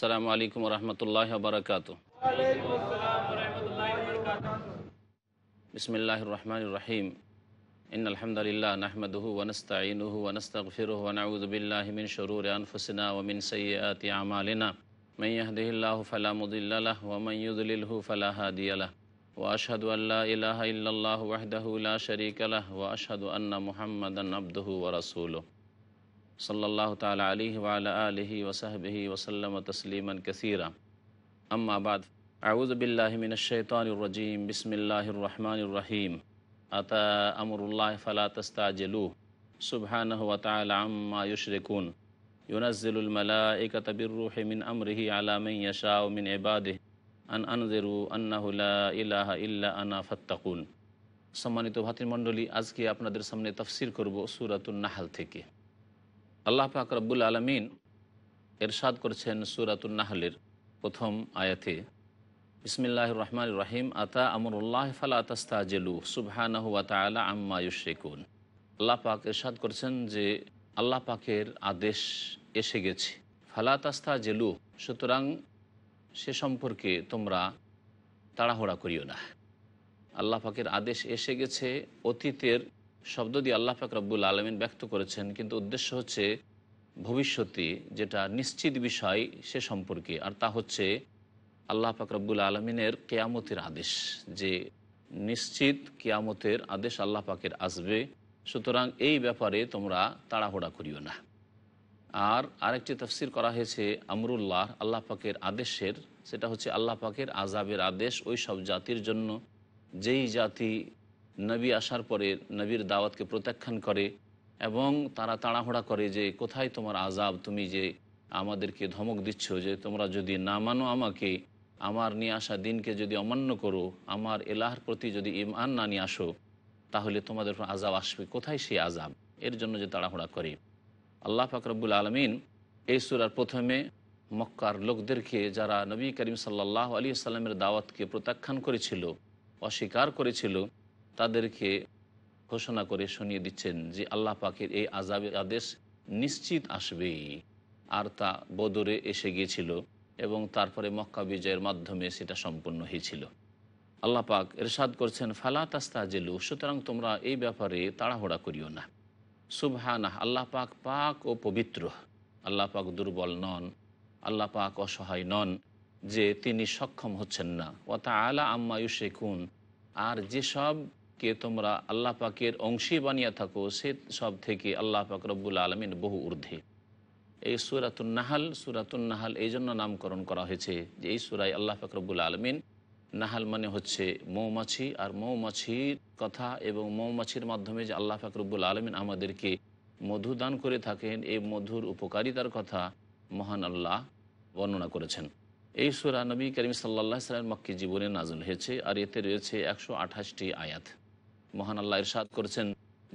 السلام علیکم ورحمۃ اللہ وبرکاتہ بسم اللہ الرحمن الرحیم ان الحمد للہ نحمد ونستعین ونستغفر ونعوذ باللہ من شرور انفسنا ومن سیئات اعمالنا من يهده الله فلا مضل له ومن يضلله فلا هادي له واشهد ان لا اله الا الله وحده لا شريك له واشهد ان محمدا عبده ورسوله সাল্লাহ তাল আলী ওয়ালা আলহি ওসাহবিহি ওসাল্লাম তসলিমন কসিরা আম্মাবাদ আউজবিল্লাহমিন শৈতানরজিম বিসমিল্লাহির রহমানুর রহিম আতা আমরুল্লাহ ফালা তস্তাজেলু সুবহানহ তাল আম্মা ইউশরেকুন ইউনাজিলুল মালা একতাবির রুহমিন আমরিহি আলামিন ইয়াশাউ মিন এবাদেহ আন আনজেরু আন্নাহুলা ইলাহা ইল্লা আনা ফাত্তাকুন সম্মানিত ভাতৃমণ্ডলী আজকে আপনাদের সামনে তফসির করব সুরাতুন নাহাল থেকে আল্লাহ পাক রব্বুল আলমিন এরশাদ করছেন সুরাতুল নাহলের প্রথম আয়াতে বিসমিল্লাহ রহমান রাহিম আতা আমরুল্লাহ ফালা তাস্তাজেলু সুবহানাহু আলা আম্মা ইউশেকুন আল্লাহ পাক এরশাদ করছেন যে আল্লাহ পাকের আদেশ এসে গেছে ফালা তাস্তা জেলু সুতরাং সে সম্পর্কে তোমরা তাড়াহুড়া করিও না আল্লাহ পাকের আদেশ এসে গেছে অতীতের শব্দ দিয়ে আল্লাহ পাক রব্বুল আলমিন ব্যক্ত করেছেন কিন্তু উদ্দেশ্য হচ্ছে ভবিষ্যতে যেটা নিশ্চিত বিষয় সে সম্পর্কে আর তা হচ্ছে আল্লাহ পাক রব্বুল আলমিনের কেয়ামতের আদেশ যে নিশ্চিত কেয়ামতের আদেশ আল্লাহ পাকের আসবে সুতরাং এই ব্যাপারে তোমরা তাড়াহুড়া করিও না আর আরেকটি তফসির করা হয়েছে আমরুল্লাহ আল্লাহ পাকের আদেশের সেটা হচ্ছে আল্লাহ পাকের আজাবের আদেশ ওই সব জাতির জন্য যেই জাতি নবী আসার পরে নবীর দাওয়াতকে প্রত্যাখ্যান করে এবং তারা তাড়াহুড়া করে যে কোথায় তোমার আজাব তুমি যে আমাদেরকে ধমক দিচ্ছ যে তোমরা যদি না মানো আমাকে আমার নিয়ে আসা দিনকে যদি অমান্য করো আমার এলাহার প্রতি যদি ইমান না নিয়ে আসো তাহলে তোমাদের আজাব আসবে কোথায় সেই আজাব এর জন্য যে তাড়াহুড়া করে আল্লাহ ফাকরবুল আলমিন এই সুরার প্রথমে মক্কার লোকদেরকে যারা নবী করিম সাল্লাহ আলী সাল্লামের দাওয়াতকে প্রত্যাখ্যান করেছিল অস্বীকার করেছিল তাদেরকে ঘোষণা করে শুনিয়ে দিচ্ছেন যে আল্লাহ পাকের এই আজাবে আদেশ নিশ্চিত আসবেই আর তা বদরে এসে গিয়েছিল এবং তারপরে মক্কা বিজয়ের মাধ্যমে সেটা সম্পন্ন হয়েছিল আল্লাহ পাক এরশাদ করছেন ফালা তাস্তা জেলু সুতরাং তোমরা এই ব্যাপারে তাড়াহুড়া করিও না সুবহানাহ আল্লাহ পাক পাক ও পবিত্র আল্লাহ পাক দুর্বল নন আল্লাহ পাক অসহায় নন যে তিনি সক্ষম হচ্ছেন না তা আলা আম্মায়ু শেখুন আর যেসব কে তোমরা আল্লাহ পাকের অংশী বানিয়ে থাকো সে সব থেকে আল্লাহ পাক রব্বুল আলমিন বহু ঊর্ধ্বে এই সুরাতুন্নাহাল সুরাতুন্নাহাল এই জন্য নামকরণ করা হয়েছে যে এই সুরাই আল্লাহ পাক রব্বুল আলমিন নাহাল মানে হচ্ছে মৌমাছি আর মৌমাছির কথা এবং মৌমাছির মাধ্যমে যে আল্লাহ ফাকরুবুল আলমিন আমাদেরকে মধু দান করে থাকেন এই মধুর উপকারিতার কথা মহান আল্লাহ বর্ণনা করেছেন এই সুরা নবী করিম সাল্লা সাল্লাম মক্কি জীবনে নাজল হয়েছে আর এতে রয়েছে একশো আঠাশটি আয়াত মহান আল্লাহ ইরশাদ করেছেন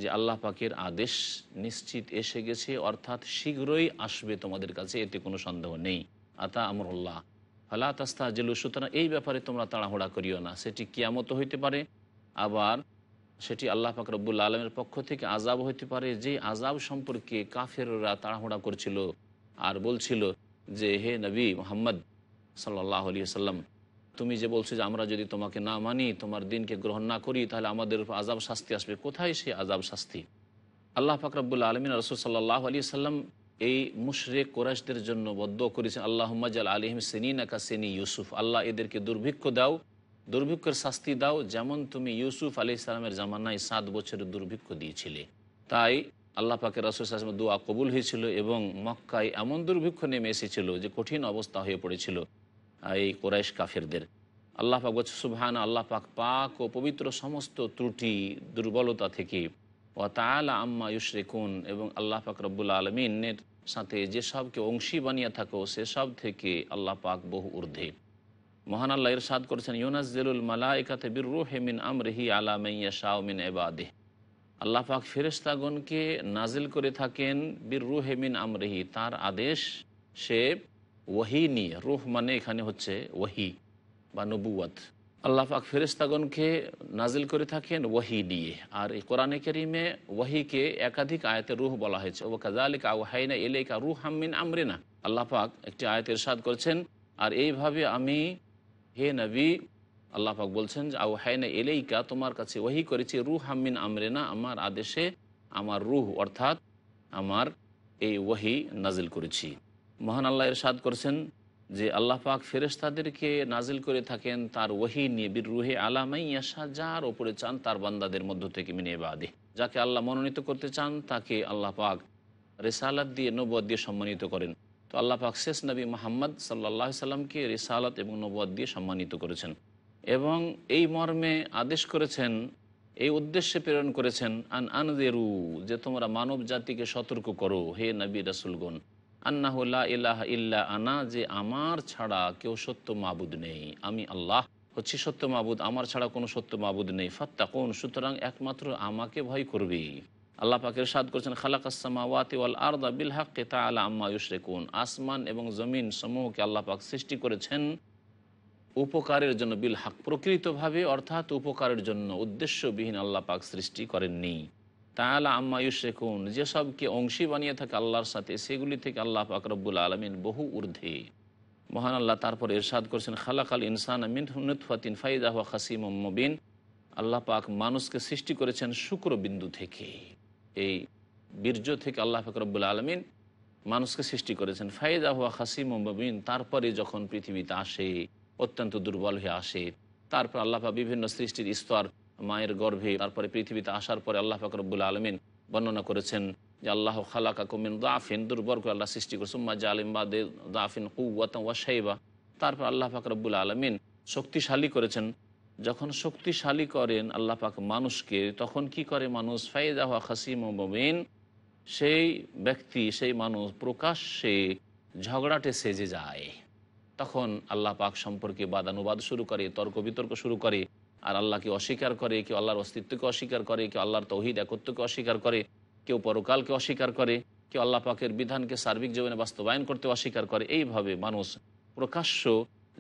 যে আল্লাহ পাকের আদেশ নিশ্চিত এসে গেছে অর্থাৎ শীঘ্রই আসবে তোমাদের কাছে এতে কোনো সন্দেহ নেই আতা আমরুল্লাহ ফালা তাস্তা জেলু সুতরাং এই ব্যাপারে তোমরা তাড়াহুড়া করিও না সেটি কিয়ামত হইতে পারে আবার সেটি আল্লাহ পাক রব্বুল আলমের পক্ষ থেকে আজাব হইতে পারে যে আজাব সম্পর্কে কাফেররা তাড়াহুড়া করছিল আর বলছিল যে হে নবী মোহাম্মদ সাল্লাহ আলিয়া সাল্লাম তুমি যে বলছো যে আমরা যদি তোমাকে না মানি তোমার দিনকে গ্রহণ না করি তাহলে আমাদের আজাব শাস্তি আসবে কোথায় সেই আজাব শাস্তি আল্লাহ ফাকরাবুল্লা আলমিন রসুল সাল্লাহ আলী সাল্লাম এই মুশরেক কোরাইশদের জন্য বদ্ধ করেছেন আল্লাহ মজাল আলিহিম নাকা সেনি ইউসুফ আল্লাহ এদেরকে দুর্ভিক্ষ দাও দুর্ভিক্ষের শাস্তি দাও যেমন তুমি ইউসুফ আলি ইসলামের জামানায় সাত বছরের দুর্ভিক্ষ দিয়েছিলে তাই আল্লাহ পাকে রসুল আসলাম দোয়া কবুল হয়েছিল এবং মক্কায় এমন দুর্ভিক্ষ নেমে এসেছিল যে কঠিন অবস্থা হয়ে পড়েছিল এই কোরাইশ কাফেরদের আল্লাহ পাক বলছে সুবহান আল্লাহ পাক পাক ও পবিত্র সমস্ত ত্রুটি দুর্বলতা থেকে ও তালা আম্মা ইউশরেকুন এবং আল্লাহ পাক রব্বুল আলমিনের সাথে যেসবকে অংশী বানিয়ে থাকো সেসব থেকে আল্লাহ পাক বহু ঊর্ধ্বে মহান আল্লাহ ইরশাদ করেছেন ইউনাজেলুল মালাইকাতে বীর হেমিন আমরহি আলা মাইয়া শাহমিন এবাদেহ আল্লাহ পাক ফেরেস্তাগণকে নাজিল করে থাকেন বীর হেমিন আমরহি তার আদেশ সে ওয়াহি নিয়ে রুহ মানে এখানে হচ্ছে ওয়াহি বা নবুয়াত আল্লাহ পাক ফেরেস্তাগণকে নাজিল করে থাকেন ওয়াহি নিয়ে আর এই কোরআনে কেরিমে ওয়াহিকে একাধিক আয়তের রুহ বলা হয়েছে ও কাজালিকা ওয়াহাইনা এলেকা রুহ হামিন আমরিনা আল্লাহ পাক একটি আয়তের স্বাদ করছেন আর এইভাবে আমি হে নবী আল্লাহ পাক বলছেন যে আউ হাইনা এলেইকা তোমার কাছে ওয়াহি করেছি রুহ হামিন আমরেনা আমার আদেশে আমার রুহ অর্থাৎ আমার এই ওয়াহি নাজিল করেছি মহান আল্লাহ ইরশাদ করছেন যে আল্লাহ পাক ফেরেস্তাদেরকে নাজিল করে থাকেন তার ওহি নিয়ে বীর রুহে আলামাই ইয়াশা যার ওপরে চান তার বান্দাদের মধ্য থেকে মেনে বাদে যাকে আল্লাহ মনোনীত করতে চান তাকে আল্লাহ পাক রেসালাত দিয়ে নবদ দিয়ে সম্মানিত করেন তো আল্লাহ পাক শেষ নবী মোহাম্মদ সাল্লাহ সাল্লামকে রেসালাত এবং নবদ দিয়ে সম্মানিত করেছেন এবং এই মর্মে আদেশ করেছেন এই উদ্দেশ্যে প্রেরণ করেছেন আন আনদেরু যে তোমরা মানব জাতিকে সতর্ক করো হে নবী রাসুলগণ আন্নাহুল্লা ইলাহ ইল্লা আনা যে আমার ছাড়া কেউ সত্য মাবুদ নেই আমি আল্লাহ হচ্ছে সত্য মাবুদ আমার ছাড়া কোনো সত্য মাবুদ নেই ফাত্তা কোন সুতরাং একমাত্র আমাকে ভয় করবে আল্লাহ পাকের সাদ করছেন খালাক আসামা আর্দা বিল হাক্কে তা আলা আম্মা ইউসরেকুন আসমান এবং জমিন সমূহকে আল্লাহ পাক সৃষ্টি করেছেন উপকারের জন্য বিল হাক প্রকৃতভাবে অর্থাৎ উপকারের জন্য উদ্দেশ্যবিহীন আল্লাহ পাক সৃষ্টি করেননি তাহলে আম্মা ইউশেকুন যেসবকে অংশী বানিয়ে থাকে আল্লাহর সাথে সেগুলি থেকে আল্লাহ আকরবুল আলমিন বহু ঊর্ধ্বে মহান আল্লাহ তারপর এরশাদ করছেন খালাক আল ইনসান মিনফাতিন ফাইদা হওয়া খাসিম মুবিন আল্লাহ পাক মানুষকে সৃষ্টি করেছেন শুক্রবিন্দু থেকে এই বীর্য থেকে আল্লাহ ফাকরবুল আলমিন মানুষকে সৃষ্টি করেছেন ফাইদা হওয়া খাসিম মুবিন তারপরে যখন পৃথিবীতে আসে অত্যন্ত দুর্বল হয়ে আসে তারপর আল্লাহ বিভিন্ন সৃষ্টির স্তর মায়ের গর্ভে তারপরে পৃথিবীতে আসার পরে আল্লাহ ফাকরবুল আলমিন বর্ণনা করেছেন যে আল্লাহ খালাকা কুমিন দাফিন দুর্বর করে আল্লাহ সৃষ্টি করে সুম্মা জালিম বা দে দাফিন কুয়াতম ওয়া সাইবা তারপর আল্লাহ ফাকরবুল আলমিন শক্তিশালী করেছেন যখন শক্তিশালী করেন আল্লাহ পাক মানুষকে তখন কি করে মানুষ ফাইদা হওয়া খাসিম মবিন সেই ব্যক্তি সেই মানুষ প্রকাশ্যে ঝগড়াটে সেজে যায় তখন আল্লাহ পাক সম্পর্কে বাদানুবাদ শুরু করে তর্ক বিতর্ক শুরু করে আর আল্লাহকে অস্বীকার করে কেউ আল্লাহর অস্তিত্বকে অস্বীকার করে কেউ আল্লাহর তৌহিদ একত্রকে অস্বীকার করে কেউ পরকালকে অস্বীকার করে কেউ আল্লাহ পাকের বিধানকে সার্বিক জীবনে বাস্তবায়ন করতে অস্বীকার করে এইভাবে মানুষ প্রকাশ্য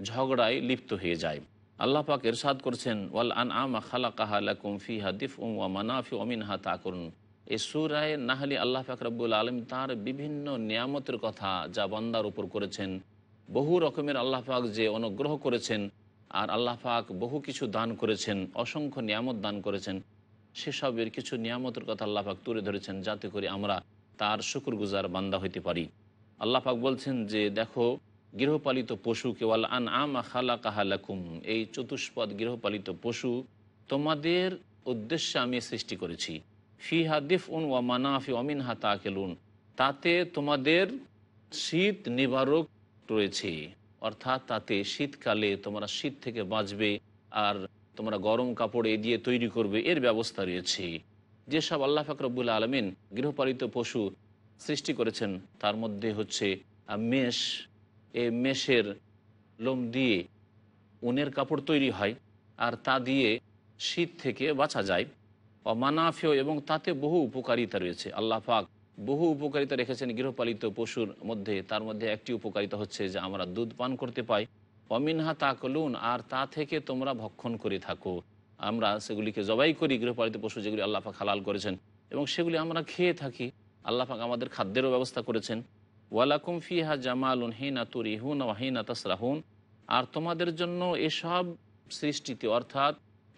ঝগড়ায় লিপ্ত হয়ে যায় আল্লাহ পাক এরশাদ করছেন ওয়াল আন আমা খালা কাহালা কুমফি হাদিফ ওয়া মানাফি অমিন হা তা করুন এই সুরায় নাহলি আল্লাহ পাক রব্বুল আলম তার বিভিন্ন নিয়ামতের কথা যা বন্দার উপর করেছেন বহু রকমের আল্লাহ পাক যে অনুগ্রহ করেছেন আর আল্লাহ পাক বহু কিছু দান করেছেন অসংখ্য নিয়ামত দান করেছেন সেসবের কিছু নিয়ামতের কথা আল্লাহ পাক তুলে ধরেছেন যাতে করে আমরা তার শুকুরগুজার বান্দা হইতে পারি আল্লাহ পাক বলছেন যে দেখো গৃহপালিত পশু কেওয়াল আন আমা খালা কাহালাকুম এই চতুষ্পদ গৃহপালিত পশু তোমাদের উদ্দেশ্যে আমি সৃষ্টি করেছি হা দিফ উন ওয়া মানাফি অমিন হা তাকেলুন তাতে তোমাদের শীত নিবারক রয়েছে অর্থাৎ তাতে শীতকালে তোমরা শীত থেকে বাঁচবে আর তোমরা গরম কাপড় এ দিয়ে তৈরি করবে এর ব্যবস্থা রয়েছে যেসব আল্লাহ ফাকরবুল আলমিন গৃহপালিত পশু সৃষ্টি করেছেন তার মধ্যে হচ্ছে মেষ এ মেষের লোম দিয়ে উনের কাপড় তৈরি হয় আর তা দিয়ে শীত থেকে বাঁচা যায় অমানাফেও এবং তাতে বহু উপকারিতা রয়েছে আল্লাহ পাক বহু উপকারিতা রেখেছেন গৃহপালিত পশুর মধ্যে তার মধ্যে একটি উপকারিতা হচ্ছে যে আমরা দুধ পান করতে পাই অমিনহা তাকলুন আর তা থেকে তোমরা ভক্ষণ করে থাকো আমরা সেগুলিকে জবাই করি গৃহপালিত পশু যেগুলি আল্লাহাক হালাল করেছেন এবং সেগুলি আমরা খেয়ে থাকি আল্লাহাক আমাদের খাদ্যেরও ব্যবস্থা করেছেন ওয়ালাকুম ফিহা জামালুন হিনা তুরিহুন ওয়াহিনা তাসরাহুন আর তোমাদের জন্য এসব সৃষ্টিতে অর্থাৎ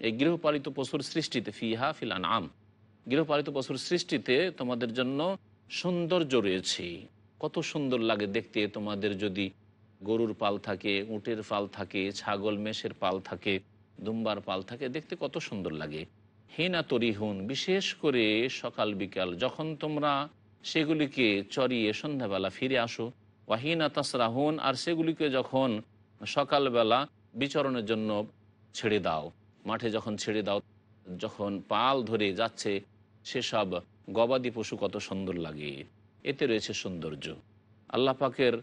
এই গৃহপালিত পশুর সৃষ্টিতে ফিহা ফিলান আম গৃহপালিত পশুর সৃষ্টিতে তোমাদের জন্য সৌন্দর্য রয়েছে কত সুন্দর লাগে দেখতে তোমাদের যদি গরুর পাল থাকে উটের পাল থাকে ছাগল মেষের পাল থাকে দুম্বার পাল থাকে দেখতে কত সুন্দর লাগে হেনা তরিহুন বিশেষ করে সকাল বিকাল যখন তোমরা সেগুলিকে চড়িয়ে সন্ধ্যাবেলা ফিরে আসো ওয়াহিনা তাসরাহুন আর সেগুলিকে যখন সকালবেলা বিচরণের জন্য ছেড়ে দাও মাঠে যখন ছেড়ে দাও যখন পাল ধরে যাচ্ছে সেসব গবাদি পশু কত সুন্দর লাগে এতে রয়েছে সৌন্দর্য আল্লাহ পাকের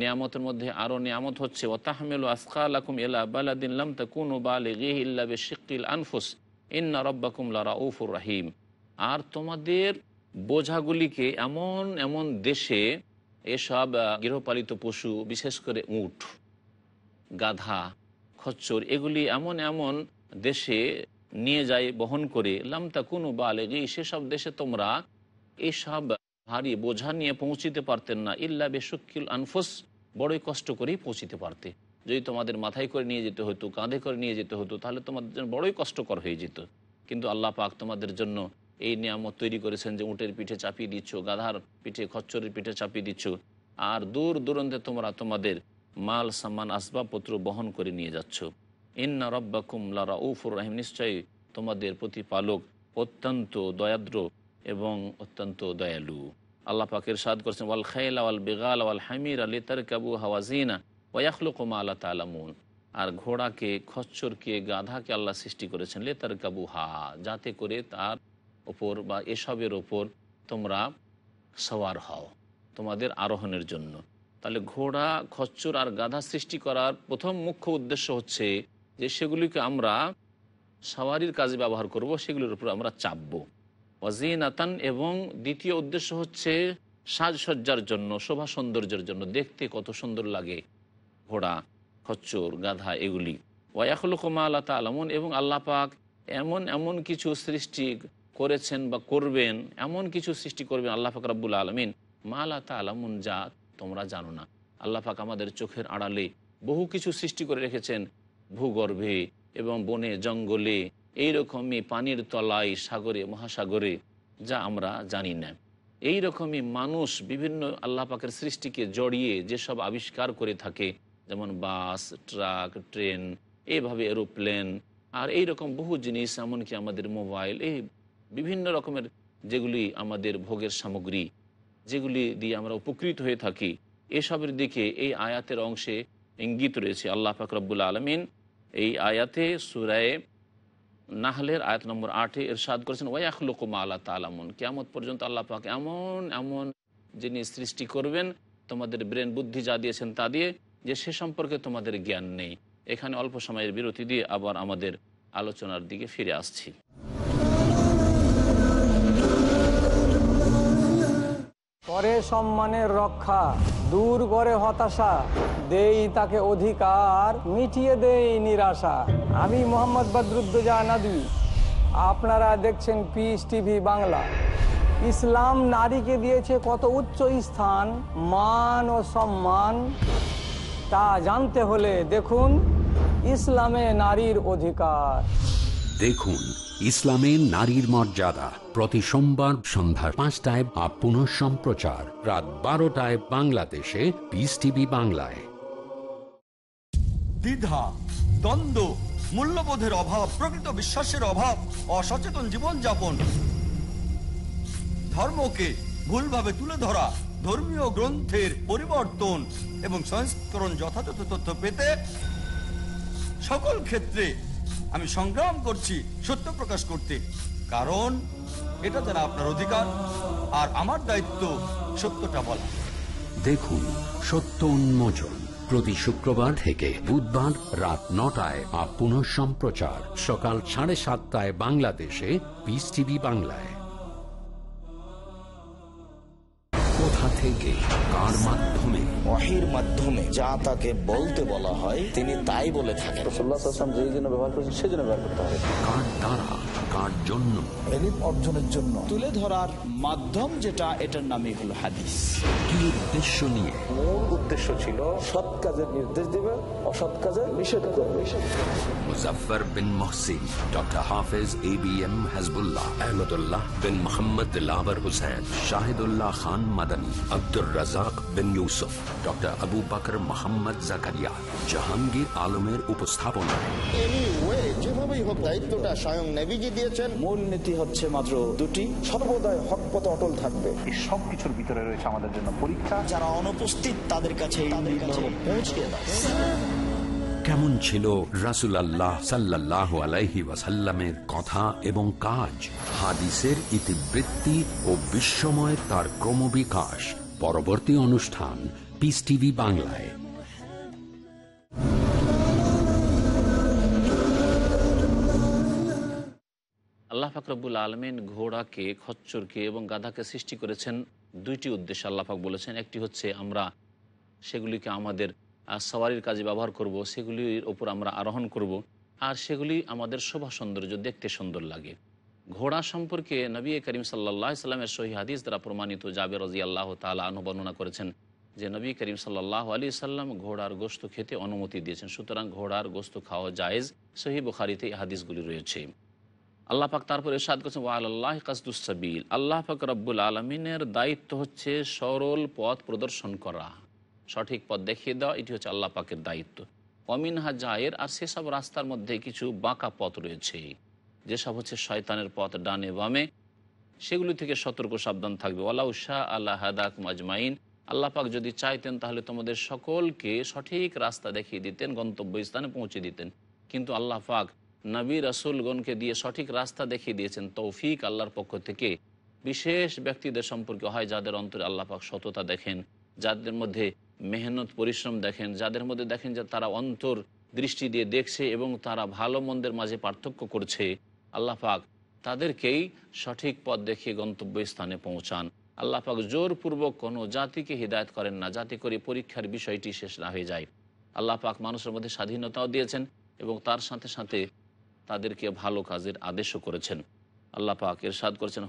নিয়ামতের মধ্যে আরও নিয়ামত হচ্ছে ও তাহমেল আলাকুম এলা বালাদিনাম তাকুন ও বালে গেহিল্লা বে শিকিল আনফুস ইন্না রব্বাকুম লারা উফুর রাহিম আর তোমাদের বোঝাগুলিকে এমন এমন দেশে এসব গৃহপালিত পশু বিশেষ করে উঠ গাধা খচ্চর এগুলি এমন এমন দেশে নিয়ে যায় বহন করে লামতা কোনো বালেগে সেসব দেশে তোমরা এসব ভারী বোঝা নিয়ে পৌঁছিতে পারতেন না ইল্লা বেশুকিল আনফুস বড়ই কষ্ট করেই পৌঁছিতে পারতে যদি তোমাদের মাথায় করে নিয়ে যেতে হতো কাঁধে করে নিয়ে যেতে হতো তাহলে তোমাদের জন্য বড়ই কষ্টকর হয়ে যেত কিন্তু আল্লাহ পাক তোমাদের জন্য এই নিয়ামত তৈরি করেছেন যে উঁটের পিঠে চাপিয়ে দিচ্ছ গাধার পিঠে খচ্চরের পিঠে চাপিয়ে দিচ্ছ আর দূর দূরান্তে তোমরা তোমাদের মাল সামান আসবাবপত্র বহন করে নিয়ে যাচ্ছ ইন্না রব্বাকুম লারা উফুর রাহিম নিশ্চয়ই তোমাদের প্রতিপালক অত্যন্ত দয়াদ্র এবং অত্যন্ত দয়ালু আল্লাহ পাকের সাদ করছেন ওয়াল খেল ওয়াল বেগাল ওয়াল হামির আলী তার কাবু হাওয়াজিনা ওয়াখলুকুমা আল্লাহ তালামুন আর ঘোড়াকে খচ্চরকে গাধাকে আল্লাহ সৃষ্টি করেছেন লেতার কাবু হা যাতে করে তার ওপর বা এসবের ওপর তোমরা সওয়ার হও তোমাদের আরোহণের জন্য তাহলে ঘোড়া খচ্চর আর গাধা সৃষ্টি করার প্রথম মুখ্য উদ্দেশ্য হচ্ছে যে সেগুলিকে আমরা সাওয়ারির কাজে ব্যবহার করব সেগুলির উপর আমরা চাপব ওয়াজিনাতান এবং দ্বিতীয় উদ্দেশ্য হচ্ছে সাজসজ্জার জন্য শোভা সৌন্দর্যের জন্য দেখতে কত সুন্দর লাগে ঘোড়া খচ্চর গাধা এগুলি ওয়াকুমা আল্লাহ তালামন এবং আল্লাপাক এমন এমন কিছু সৃষ্টি করেছেন বা করবেন এমন কিছু সৃষ্টি করবেন আল্লাহাক পাক রাব্বুল আলমিন মা আল্লাহ তালামুন যা তোমরা জানো না আল্লাহাক আমাদের চোখের আড়ালে বহু কিছু সৃষ্টি করে রেখেছেন ভূগর্ভে এবং বনে জঙ্গলে এই রকমই পানির তলায় সাগরে মহাসাগরে যা আমরা জানি না এই রকমই মানুষ বিভিন্ন আল্লাহ পাকের সৃষ্টিকে জড়িয়ে যেসব আবিষ্কার করে থাকে যেমন বাস ট্রাক ট্রেন এভাবে এরোপ্লেন আর এই রকম বহু জিনিস এমনকি আমাদের মোবাইল এই বিভিন্ন রকমের যেগুলি আমাদের ভোগের সামগ্রী যেগুলি দিয়ে আমরা উপকৃত হয়ে থাকি এসবের দিকে এই আয়াতের অংশে ইঙ্গিত রয়েছে আল্লাহ ফাকরবুল আলমিন এই আয়াতে সুরায় নাহলের আয়াত নম্বর আটে এরশাদ করেছেন ওয়াই আখলুকুমা আল্লাহ তালামুন কেমত পর্যন্ত আল্লাহ পাক এমন এমন যিনি সৃষ্টি করবেন তোমাদের ব্রেন বুদ্ধি যা দিয়েছেন তা দিয়ে যে সে সম্পর্কে তোমাদের জ্ঞান নেই এখানে অল্প সময়ের বিরতি দিয়ে আবার আমাদের আলোচনার দিকে ফিরে আসছি করে সম্মানের রক্ষা দূর করে হতাশা দেই তাকে অধিকার মিটিয়ে দেই নিরাশা আমি মোহাম্মদ বদরুদ্দোজা আপনারা দেখছেন পিস টিভি বাংলা ইসলাম নারীকে দিয়েছে কত উচ্চ স্থান মান ও সম্মান তা জানতে হলে দেখুন ইসলামে নারীর অধিকার দেখুন ইসলামে নারীর মর্যাদা প্রতি সোমবার সন্ধ্যার পাঁচটায় বা পুনঃ সম্প্রচার রাত বারোটায় বাংলাদেশে পিস টিভি বাংলায় দ্বিধা দ্বন্দ্ব মূল্যবোধের অভাব প্রকৃত বিশ্বাসের অভাব অসচেতন জীবনযাপন ধর্মকে ভুলভাবে তুলে ধরা ধর্মীয় গ্রন্থের পরিবর্তন এবং সংস্করণ যথাযথ তথ্য পেতে সকল ক্ষেত্রে আমি সংগ্রাম করছি সত্য প্রকাশ করতে কারণ এটা যারা আপনার অধিকার আর আমার দায়িত্ব সত্যটা বলা দেখুন সত্য উন্মোচন প্রতি শুক্রবার থেকে বুধবার রাত নটায় আর পুনঃ সম্প্রচার সকাল সাড়ে সাতটায় বাংলাদেশে পিস টিভি বাংলায় কোথা থেকে কার মাধ্যমে অহির মাধ্যমে যা তাকে বলতে বলা হয় তিনি তাই বলে থাকেন রসুল্লাহ যেই জন্য ব্যবহার করছেন সেই জন্য ব্যবহার করতে হবে কার জন্য অর্জনের জন্য তুলে ধরার মাধ্যম যেটা এটার নামই হলো হাদিস কি উদ্দেশ্য নিয়ে মূল উদ্দেশ্য ছিল সৎ কাজের নির্দেশ দেবে অসৎ কাজের নিষেধ করবে বিন ডক্টর এ বি এম বিন শাহিদুল্লাহ খান আব্দুর বিন ডক্টর আবু বাকর জাহাঙ্গীর আলমের উপস্থাপনা যেভাবেই হোক দায়িত্বটা স্বয়ং দিয়েছেন মূল নীতি হচ্ছে মাত্র দুটি অটল থাকবে এই সবকিছুর ভিতরে রয়েছে আমাদের জন্য পরীক্ষা যারা অনুপস্থিত তাদের কাছে কেমন ছিল রাসুল আল্লাহ সাল্লাহ আলাইহি ওয়াসাল্লামের কথা এবং কাজ হাদিসের ইতিবৃত্তি ও বিশ্বময়ের তার ক্রমবিকাশ পরবর্তী অনুষ্ঠান পিস টিভি বাংলায় ফাকরবুল আলমেন ঘোড়াকে খচ্চরকে এবং গাধাকে সৃষ্টি করেছেন দুইটি উদ্দেশ্যে আল্লাহাক বলেছেন একটি হচ্ছে আমরা সেগুলিকে আমাদের সওয়ারির কাজে ব্যবহার করব সেগুলির ওপর আমরা আরোহণ করব আর সেগুলি আমাদের শোভা সৌন্দর্য দেখতে সুন্দর লাগে ঘোড়া সম্পর্কে নবী করিম সাল্লাহ সাল্লামের সহি হাদিস দ্বারা প্রমাণিত জাবে রাজি আল্লাহ তালা আনু বর্ণনা করেছেন যে নবী করিম সাল্লাহ আলী সাল্লাম ঘোড়ার গোস্ত খেতে অনুমতি দিয়েছেন সুতরাং ঘোড়ার গোস্ত খাওয়া জায়েজ সহি বুখারিতে হাদিসগুলি রয়েছে আল্লাহ পাক তারপরে সাদ করছেন ওয়া আল্লাহ কাসদুসাবিল আল্লাহ পাক রব্বুল আলমিনের দায়িত্ব হচ্ছে সরল পথ প্রদর্শন করা সঠিক পথ দেখিয়ে দেওয়া এটি হচ্ছে আল্লাহ পাকের দায়িত্ব অমিন জায়ের আর সেসব রাস্তার মধ্যে কিছু বাঁকা পথ রয়েছে যেসব হচ্ছে শয়তানের পথ ডানে বামে সেগুলি থেকে সতর্ক সাবধান থাকবে ওলা উশাহ আল্লাহ হাদাক মাজমাইন আল্লাহ পাক যদি চাইতেন তাহলে তোমাদের সকলকে সঠিক রাস্তা দেখিয়ে দিতেন গন্তব্যস্থানে পৌঁছে দিতেন কিন্তু আল্লাহ পাক নবী রাসুলগণকে দিয়ে সঠিক রাস্তা দেখিয়ে দিয়েছেন তৌফিক আল্লাহর পক্ষ থেকে বিশেষ ব্যক্তিদের সম্পর্কে হয় যাদের অন্তরে আল্লাপাক সততা দেখেন যাদের মধ্যে মেহনত পরিশ্রম দেখেন যাদের মধ্যে দেখেন যে তারা অন্তর দৃষ্টি দিয়ে দেখছে এবং তারা ভালো মন্দের মাঝে পার্থক্য করছে আল্লাহ পাক তাদেরকেই সঠিক পথ দেখিয়ে গন্তব্য স্থানে পৌঁছান আল্লাপাক জোরপূর্বক কোনো জাতিকে হিদায়ত করেন না যাতে করে পরীক্ষার বিষয়টি শেষ না হয়ে যায় আল্লাহ পাক মানুষের মধ্যে স্বাধীনতাও দিয়েছেন এবং তার সাথে সাথে তাদেরকে ভালো কাজের আদেশও করেছেন আল্লাহ পাক এরশাদ করেছেন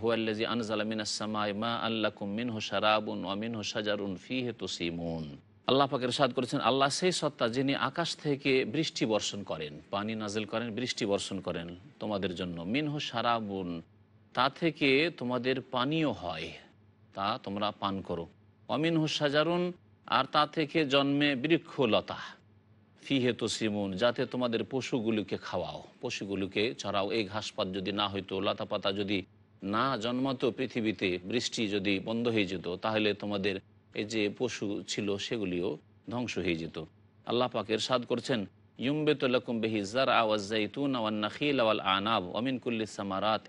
মিনাস-সামাই মা আল্লাহ মিনহু শারাবুন ওয়া মিনহু ফি ফীহি তুসিমুন আল্লাহ পাকের সাদ করেছেন আল্লাহ সেই সত্তা যিনি আকাশ থেকে বৃষ্টি বর্ষণ করেন পানি নাজেল করেন বৃষ্টি বর্ষণ করেন তোমাদের জন্য মিনহু সারাবুন তা থেকে তোমাদের পানীয় হয় তা তোমরা পান করো অমিনহু সাজারুন আর তা থেকে জন্মে বৃক্ষলতা ফিহে সিমুন যাতে তোমাদের পশুগুলিকে খাওয়াও পশুগুলিকে ছাড়াও এই ঘাসপাত যদি না হইতো লতা পাতা যদি না জন্মাতো পৃথিবীতে বৃষ্টি যদি বন্ধ হয়ে যেত তাহলে তোমাদের এই যে পশু ছিল সেগুলিও ধ্বংস হয়ে যেত আল্লাহ পাকের সাদ করছেন অমিন সামারাত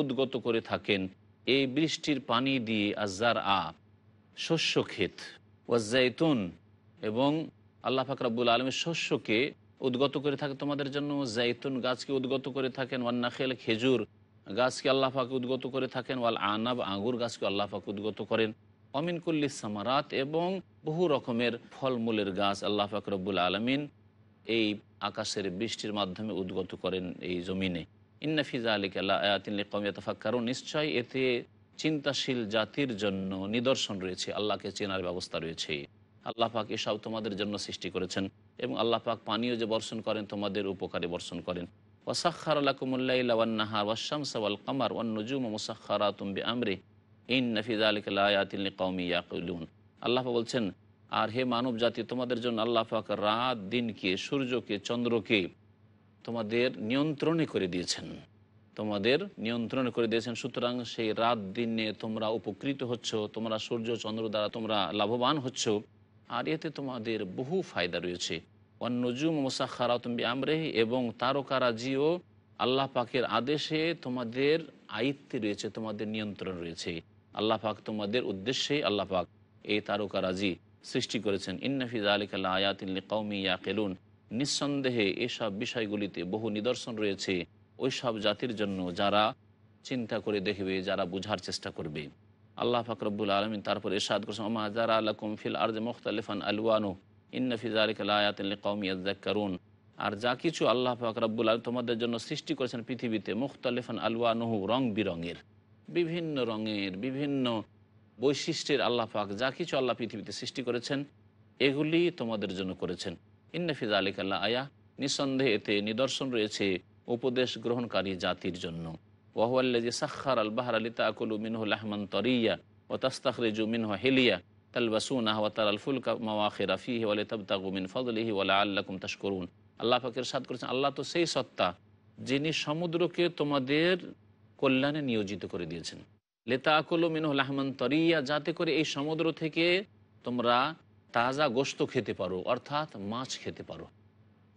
উদ্গত করে থাকেন এই বৃষ্টির পানি দিয়ে আজার আ শস্য ক্ষেত ওয়াজাইতুন এবং আল্লাহ ফাকরাবুল আলমের শস্যকে উদ্গত করে থাকে তোমাদের জন্য জাইতুন গাছকে উদ্গত করে থাকেন ওয়ান্নাখেল খেজুর গাছকে আল্লাহ ফাঁকে উদ্গত করে থাকেন ওয়াল আনাব আঙুর গাছকে আল্লাহ ফাঁকে উদ্গত করেন অমিনকুল্লি সামারাত এবং বহু রকমের ফলমূলের গাছ আল্লাহ ফাকরবুল আলমিন এই আকাশের বৃষ্টির মাধ্যমে উদ্গত করেন এই জমিনে ইন্নাফিজা আলী আল্লাহ কমিয়া কারণ নিশ্চয় এতে চিন্তাশীল জাতির জন্য নিদর্শন রয়েছে আল্লাহকে চেনার ব্যবস্থা রয়েছে আল্লাহ পাক এসব তোমাদের জন্য সৃষ্টি করেছেন এবং আল্লাহ পাক পানীয় যে বর্ষণ করেন তোমাদের উপকারে বর্ষণ করেন ওয়াসাক্ষার আল্লাহমুল্লাহা ওয়াশামসাওয়াল কামার ওয়ান্নজুম তুমি আমরে ইন নফিজ আলিকাল কৌমি ইয়াকুলুন আল্লাহ বলছেন আর হে মানব জাতি তোমাদের জন্য আল্লাহ পাক রাত দিনকে সূর্যকে চন্দ্রকে তোমাদের নিয়ন্ত্রণে করে দিয়েছেন তোমাদের নিয়ন্ত্রণ করে দিয়েছেন সুতরাং সেই রাত দিনে তোমরা উপকৃত হচ্ছ তোমরা সূর্য চন্দ্র দ্বারা তোমরা লাভবান হচ্ছ আর এতে তোমাদের বহু ফায়দা রয়েছে অন্যজুম মোসাখারা তুমি আমরে এবং তারকারাজিও আল্লাহ পাকের আদেশে তোমাদের আয়ত্তে রয়েছে তোমাদের নিয়ন্ত্রণ রয়েছে আল্লাহ পাক তোমাদের উদ্দেশ্যে আল্লাহ পাক এই তারকারাজি সৃষ্টি করেছেন ইন্নাফিজ আলী আয়াতিন কৌমি ইয়া কেলুন নিঃসন্দেহে এসব বিষয়গুলিতে বহু নিদর্শন রয়েছে ওই সব জাতির জন্য যারা চিন্তা করে দেখবে যারা বুঝার চেষ্টা করবে আল্লাহ ফাকরবুল আলমিন তারপর এরশাদ করছেন ওমা হাজার আল্লাহ কুমফিল আর মুখতালিফান আলওয়ানু ইন্নফিজ আলিকালায়াতলিকমিয়াজ্জাক করুন আর যা কিছু আল্লাহ ফাকরাবুল আলম তোমাদের জন্য সৃষ্টি করেছেন পৃথিবীতে মুখতালিফান আলওয়ানহু রং বিরঙের বিভিন্ন রঙের বিভিন্ন বৈশিষ্ট্যের আল্লাহ পাক যা কিছু আল্লাহ পৃথিবীতে সৃষ্টি করেছেন এগুলি তোমাদের জন্য করেছেন আলিক আল্লাহ আয়া নিঃসন্দেহে এতে নিদর্শন রয়েছে উপদেশ গ্রহণকারী জাতির জন্য ওয়াহুয়াল্লাজি সাক্ষার আল বাহার আলী তাকুলু মিনহুল আহমান তরিয়া ও তাস্তাখরিজু মিনহ হেলিয়া তালবাসুন আহওয়াতার আলফুল মাওয়াখে রাফি ওয়ালে তাবতাগুমিন ফজলিহি ওয়ালা আল্লাকুম করুন আল্লাহ পাকের সাদ করেছেন আল্লাহ তো সেই সত্তা যিনি সমুদ্রকে তোমাদের কল্যাণে নিয়োজিত করে দিয়েছেন লেতা আকলো মিনহুল আহমান তরিয়া যাতে করে এই সমুদ্র থেকে তোমরা তাজা গোস্ত খেতে পারো অর্থাৎ মাছ খেতে পারো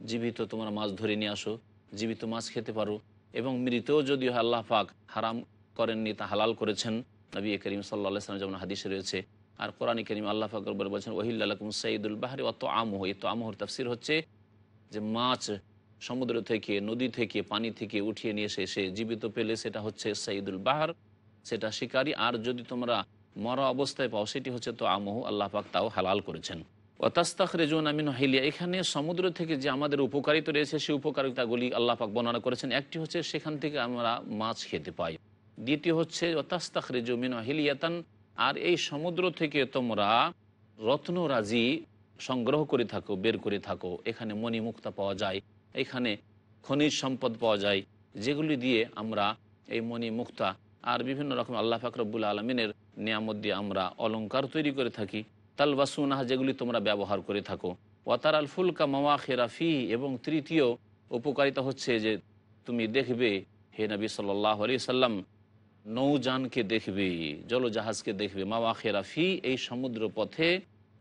জীবিত তোমরা মাছ ধরে নিয়ে আসো জীবিত মাছ খেতে পারো এবং মৃতেও যদিও আল্লাহ পাক হারাম করেননি তা হালাল করেছেন নবী করিম সাল্লা সাল্লাম যেমন হাদিসে রয়েছে আর কোরআন করিম আল্লাহ ফাকর বলছেন ওহিল্লাকুম সঈদুল বাহারি অত আমহ এত আমহর তাফসির হচ্ছে যে মাছ সমুদ্র থেকে নদী থেকে পানি থেকে উঠিয়ে নিয়ে এসে সে জীবিত পেলে সেটা হচ্ছে সঈদুল বাহার সেটা শিকারী আর যদি তোমরা মরা অবস্থায় পাও সেটি হচ্ছে তো আমহ আল্লাহ পাক তাও হালাল করেছেন অতাস্তাখ রেজুন আমিন হেলিয়া এখানে সমুদ্র থেকে যে আমাদের উপকারিতা রয়েছে সেই উপকারিতাগুলি পাক বর্ণনা করেছেন একটি হচ্ছে সেখান থেকে আমরা মাছ খেতে পাই দ্বিতীয় হচ্ছে অতাস্তাখ রেজু মিন হেলিয়াতান আর এই সমুদ্র থেকে তোমরা রত্নরাজি সংগ্রহ করে থাকো বের করে থাকো এখানে মণিমুক্তা পাওয়া যায় এখানে খনিজ সম্পদ পাওয়া যায় যেগুলি দিয়ে আমরা এই মণিমুক্তা আর বিভিন্ন রকম আল্লাহ ফাকরবুল আলমিনের নিয়ামত দিয়ে আমরা অলঙ্কার তৈরি করে থাকি তালবাসুনাহ যেগুলি তোমরা ব্যবহার করে থাকো ওয়াতার আল ফুলকা মাওয়াখেরা ফি এবং তৃতীয় উপকারিতা হচ্ছে যে তুমি দেখবে হে নবী সাল্লাহ আলি সাল্লাম নৌজানকে দেখবে জলজাহাজকে দেখবে মাওয়াখেরা ফি এই সমুদ্র পথে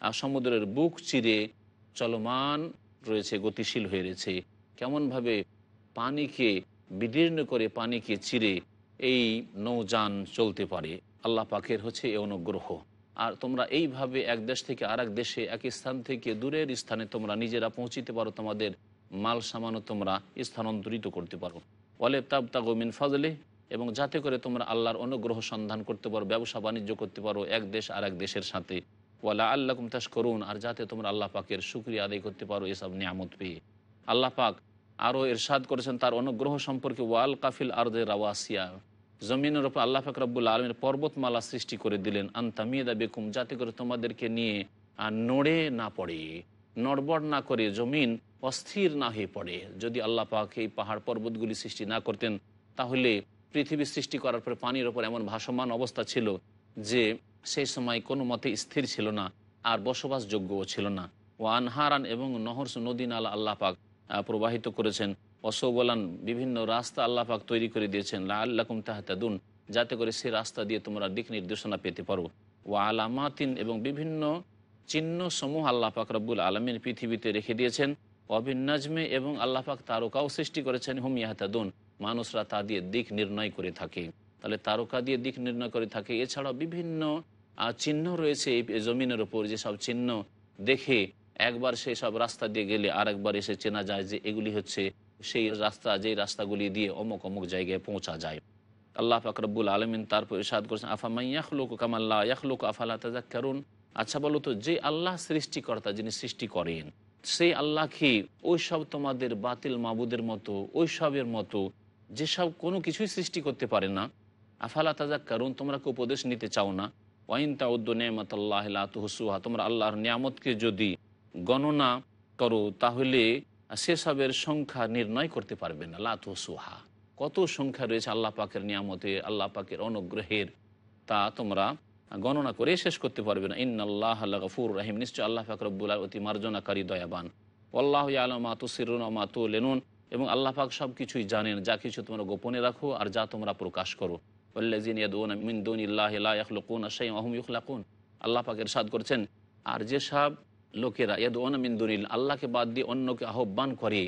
আর সমুদ্রের বুক চিরে চলমান রয়েছে গতিশীল হয়ে রয়েছে কেমনভাবে পানিকে বিদীর্ণ করে পানিকে চিরে এই নৌযান চলতে পারে আল্লাহ পাখের হচ্ছে এ অনুগ্রহ আর তোমরা এইভাবে এক দেশ থেকে আর দেশে এক স্থান থেকে দূরের স্থানে তোমরা নিজেরা পৌঁছিতে পারো তোমাদের মাল সামানো তোমরা স্থানান্তরিত করতে পারো বলে তাব তাগো মিন ফাজলে এবং যাতে করে তোমরা আল্লাহর অনুগ্রহ সন্ধান করতে পারো ব্যবসা বাণিজ্য করতে পারো এক দেশ আর এক দেশের সাথে ওয়ালা আল্লাহ কুমতাস করুন আর যাতে তোমরা আল্লাহ পাকের সুক্রিয়া আদায় করতে পারো এসব নিয়ামত পেয়ে আল্লাহ পাক আরও এরশাদ করেছেন তার অনুগ্রহ সম্পর্কে ওয়াল কাফিল আরদের রাওয়াসিয়া জমিনের ওপর আল্লাহ ফাকরাবুল আলমের পর্বতমালা সৃষ্টি করে দিলেন তামিয়েদা বেকুম যাতে করে তোমাদেরকে নিয়ে আর নড়ে না পড়ে নড়বড় না করে জমিন অস্থির না হয়ে পড়ে যদি আল্লাহ পাক এই পাহাড় পর্বতগুলি সৃষ্টি না করতেন তাহলে পৃথিবী সৃষ্টি করার পরে পানির ওপর এমন ভাসমান অবস্থা ছিল যে সেই সময় কোনো মতে স্থির ছিল না আর বসবাসযোগ্যও ছিল না ও আনহারান এবং নহর্ষ নদী নালা আল্লাহ পাক প্রবাহিত করেছেন অসবলান বিভিন্ন রাস্তা আল্লাহ পাক তৈরি করে দিয়েছেন লা আল্লাকুম তাহাতাদুন যাতে করে সে রাস্তা দিয়ে তোমরা দিক নির্দেশনা পেতে পারো ও আলামাতিন এবং বিভিন্ন চিহ্ন সমূহ আল্লাহ পাক রব্বুল আলমিন পৃথিবীতে রেখে দিয়েছেন নাজমে এবং আল্লাহ পাক তারকাও সৃষ্টি করেছেন হুম ইয়াহাতাদুন মানুষরা তা দিয়ে দিক নির্ণয় করে থাকে তাহলে তারকা দিয়ে দিক নির্ণয় করে থাকে এছাড়াও বিভিন্ন চিহ্ন রয়েছে এই জমিনের ওপর যেসব চিহ্ন দেখে একবার সেই সব রাস্তা দিয়ে গেলে আরেকবার এসে চেনা যায় যে এগুলি হচ্ছে সেই রাস্তা যেই রাস্তাগুলি দিয়ে অমুক অমুক জায়গায় পৌঁছা যায় আল্লাহ ফাকরবুল আলমিন তারপর ইসাদ করেছেন আফামাই ইয়াখলুক কামাল্লা ইয়াখলুক আফালা তাজাক্কারুন আচ্ছা বলো তো যে আল্লাহ সৃষ্টিকর্তা যিনি সৃষ্টি করেন সেই আল্লাহ কি ওই সব তোমাদের বাতিল মাবুদের মতো ওই সবের মতো যেসব কোনো কিছুই সৃষ্টি করতে পারে না আফালা তাজাক্কারুন তোমরা কি উপদেশ নিতে চাও না ওয়াইন উদ্দ নেমত আল্লাহ তোমরা আল্লাহর নিয়ামতকে যদি গণনা করো তাহলে সেসবের সংখ্যা নির্ণয় করতে পারবেন না লাতো সুহা কত সংখ্যা রয়েছে আল্লাহ পাকের নিয়ামতে আল্লাহ পাকের অনুগ্রহের তা তোমরা গণনা করে শেষ করতে পারবে না ইন আল্লাহ গফুর রাহিম নিশ্চয় আল্লাহ ফাকরবুল্লা অতি মার্জনাকারী দয়াবান আল্লাহ আলমা সিরুন আমা লেনুন এবং আল্লাহ পাক সব কিছুই জানেন যা কিছু তোমরা গোপনে রাখো আর যা তোমরা প্রকাশ করো আল্লাহ পাকের সাদ করছেন আর যেসব লোকেরা ইয়াদ অনমিন্দুরিল আল্লাহকে বাদ দিয়ে অন্যকে আহ্বান করে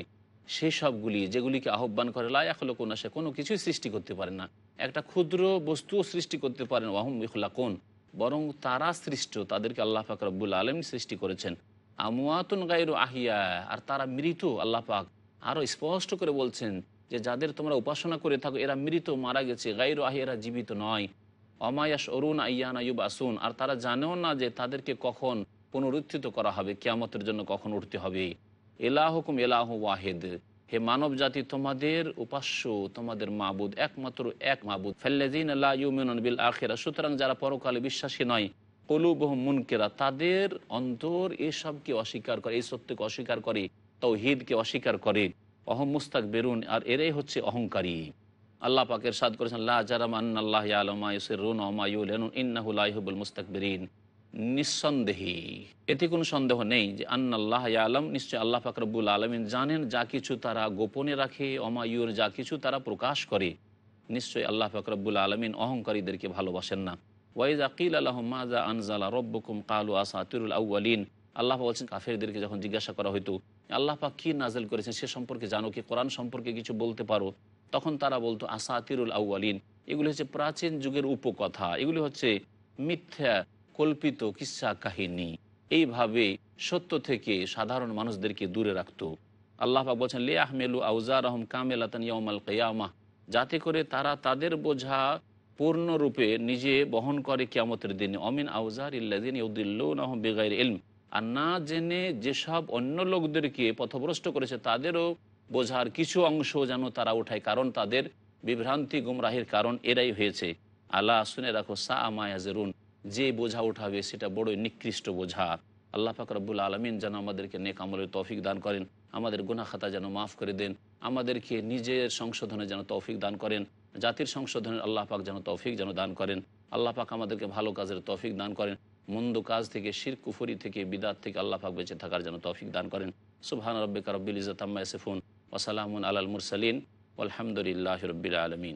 সেই সবগুলি যেগুলিকে আহ্বান করে লায়াখলো কোন সে কোনো কিছুই সৃষ্টি করতে পারে না একটা ক্ষুদ্র বস্তুও সৃষ্টি করতে পারে না ওয়াহম ইখলা কোন বরং তারা সৃষ্ট তাদেরকে আল্লাহ পাক রব্বুল আলম সৃষ্টি করেছেন আমুয়াতুন গায়ের আহিয়া আর তারা মৃত আল্লাহ পাক আরও স্পষ্ট করে বলছেন যে যাদের তোমরা উপাসনা করে থাকো এরা মৃত মারা গেছে গায়ের আহিয়া এরা জীবিত নয় অমায়াস অরুণ আইয়ান আয়ুব আসুন আর তারা জানেও না যে তাদেরকে কখন পুনরুত্থিত করা হবে কেয়ামতের জন্য কখন উঠতে হবে এলাহ হুকুম এলাহ ওয়াহেদ হে মানব জাতি তোমাদের উপাস্য তোমাদের মাবুদ একমাত্র এক মাবুদ ফাল্লাজিন আল্লাহ ইউমিনুন বিল আখেরা সুতরাং যারা পরকালে বিশ্বাসী নয় কলুবহ মুনকেরা তাদের অন্তর এসবকে অস্বীকার করে এই সত্যকে অস্বীকার করে তাও হিদকে অস্বীকার করে অহম মুস্তাক বেরুন আর এরাই হচ্ছে অহংকারী আল্লাহ পাকের সাদ করেছেন লা জারাম আন্না আল্লাহ আলমায়ুসের রুন অমায়ুল ইন্নাহুল আইহবুল মুস্তাক বেরিন নিঃসন্দেহী এতে কোনো সন্দেহ নেই যে আন্নাল্লাহ আলম নিশ্চয় আল্লাহ ফাকরবুল আলমিন জানেন যা কিছু তারা গোপনে রাখে অমায়ুর যা কিছু তারা প্রকাশ করে নিশ্চয়ই আল্লাহ ফাকরবুল আলমিন অহংকারীদেরকে ভালোবাসেন না ওয়াইজ আকিল আল্লাহমাজা আনজালা রব্বকুম কালু তিরুল আউ্বালিন আল্লাহ বলছেন কাফেরদেরকে যখন জিজ্ঞাসা করা হতো আল্লাহ পাক কী নাজেল করেছেন সে সম্পর্কে জানো কি কোরআন সম্পর্কে কিছু বলতে পারো তখন তারা বলতো আসা তিরুল আউ্বালিন এগুলি হচ্ছে প্রাচীন যুগের উপকথা এগুলি হচ্ছে মিথ্যা কল্পিত কিসা কাহিনী এইভাবে সত্য থেকে সাধারণ মানুষদেরকে দূরে রাখত আল্লাহ বলছেন লে আহমেলু আউজা রহম কামেলাতন কেয়ামাহ যাতে করে তারা তাদের বোঝা পূর্ণরূপে নিজে বহন করে কেয়ামতের দিনে অমিন আউজার ইল্লাদিন ইউদ্দিল্লাহ বেগাইর ইলম আর না জেনে যেসব অন্য লোকদেরকে পথভ্রষ্ট করেছে তাদেরও বোঝার কিছু অংশ যেন তারা ওঠায় কারণ তাদের বিভ্রান্তি গুমরাহির কারণ এরাই হয়েছে আল্লাহ শুনে রাখো সা হাজেরুন যে বোঝা উঠাবে সেটা বড়ই নিকৃষ্ট বোঝা আল্লাহ ফাকরাবুল আলমিন যেন আমাদেরকে নেকামলের তৌফিক দান করেন আমাদের গুনাখাতা যেন মাফ করে দেন আমাদেরকে নিজের সংশোধনে যেন তৌফিক দান করেন জাতির সংশোধনের আল্লাহ পাক যেন তৌফিক যেন দান করেন আল্লাহ পাক আমাদেরকে ভালো কাজের তৌফিক দান করেন মন্দ কাজ থেকে শির কুফুরি থেকে বিদাত থেকে আল্লাহ পাক বেঁচে থাকার যেন তৌফিক দান করেন সুবহান রব্বিকা রব্বিল ইজাতাম্মা ইসফুন ওসালামুন আলাল মুরসালিন আলহামদুলিল্লাহ রব্বিল আলমিন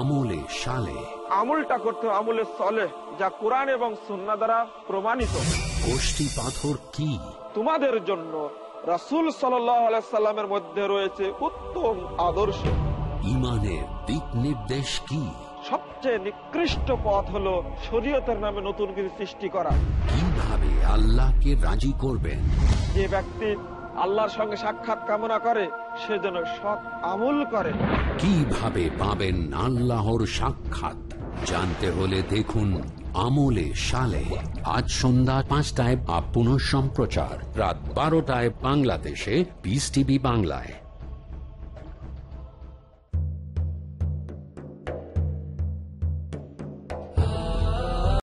আমলে সালে আমলটা করতে আমলে সলে যা কোরআন এবং সন্না দ্বারা প্রমাণিত গোষ্ঠী পাথর কি তোমাদের জন্য রাসুল সাল্লামের মধ্যে রয়েছে উত্তম আদর্শ ইমানের দিক নির্দেশ কি সবচেয়ে নিকৃষ্ট পথ হলো শরীয়তের নামে নতুন কিছু সৃষ্টি করা কিভাবে আল্লাহকে রাজি করবেন যে ব্যক্তি আল্লাহর সঙ্গে সাক্ষাৎ কামনা করে সে যেন সৎ আমল করে কিভাবে পাবেন আল্লাহর সাক্ষাৎ জানতে হলে দেখুন আমলে সালে আজ সন্ধ্যা পাঁচটায় আপন সম্প্রচার রাত বারোটায় বাংলাদেশে বিস টিভি বাংলায়